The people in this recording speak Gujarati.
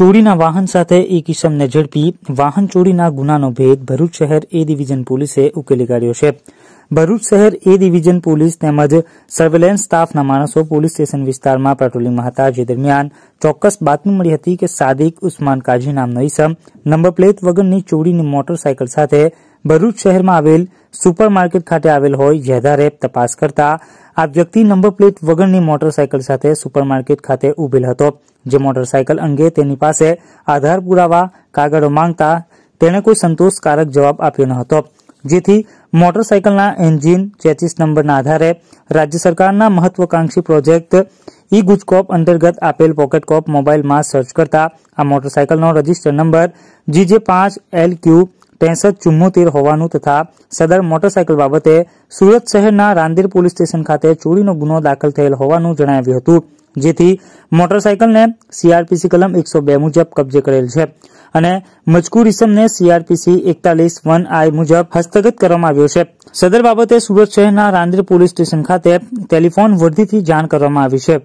ચોરીના વાહન સાથે એક ઇસમને ઝડપી વાહન ચોરીના ગુનાનો ભેદ ભરૂચ શહેર એ ડિવિઝન પોલીસે ઉકેલી કાઢ્યો છે ભરૂચ શહેર એ ડિવિઝન પોલીસ તેમજ સર્વેલન્સ સ્ટાફના માણસો પોલીસ સ્ટેશન વિસ્તારમાં પેટ્રોલિંગમાં હતા જે દરમિયાન ચોક્કસ બાતમી મળી હતી કે સાદિક ઉસ્માન કાજી નામનો ઇસમ નંબર પ્લેટ વગરની ચોરીની મોટરસાયકલ સાથે ભરૂચ શહેરમાં આવેલ સુપરમાર્કેટ ખાતે આવેલ હોય જેધા રેપ તપાસ કરતા આ વ્યક્તિ નંબર પ્લેટ વગરની મોટરસાયકલ સાથે સુપરમાર્કેટ ખાતે ઉભેલ હતો જે મોટરસાયકલ અંગે તેની પાસે આધાર પુરાવા કાગળો માંગતા તેણે કોઈ સંતોષકારક જવાબ આપ્યો ન હતો જેથી મોટરસાયકલના એન્જિન ચેચીસ નંબરના આધારે રાજ્ય સરકારના મહત્વાકાંક્ષી પ્રોજેક્ટ ઈ ગુજકોપ અંતર્ગત આપેલ પોકેટ કોપ મોબાઈલમાં સર્ચ કરતા આ મોટરસાયકલનો રજિસ્ટર નંબર જીજે પાંચ એલ ક્યુ ત્રેસઠ ચુમ્મોતેર હોવાનું તથા સદર મોટરસાયકલ બાબતે સુરત શહેરના રાંદેર પોલીસ સ્ટેશન ખાતે ચોરીનો ગુનો દાખલ થયેલ હોવાનું જણાવ્યું હતું જેથી મોટરસાયકલને સીઆરપીસી કલમ એકસો બે મુજબ કબજે કરેલ છે અને મજકૂર ઇસમને સીઆરપીસી એકતાલીસ વન આઈ મુજબ હસ્તગત કરવામાં આવ્યો છે સદર બાબતે સુરત શહેરના રાંદેર પોલીસ સ્ટેશન ખાતે ટેલિફોન વર્ધીથી જાણ કરવામાં આવી છે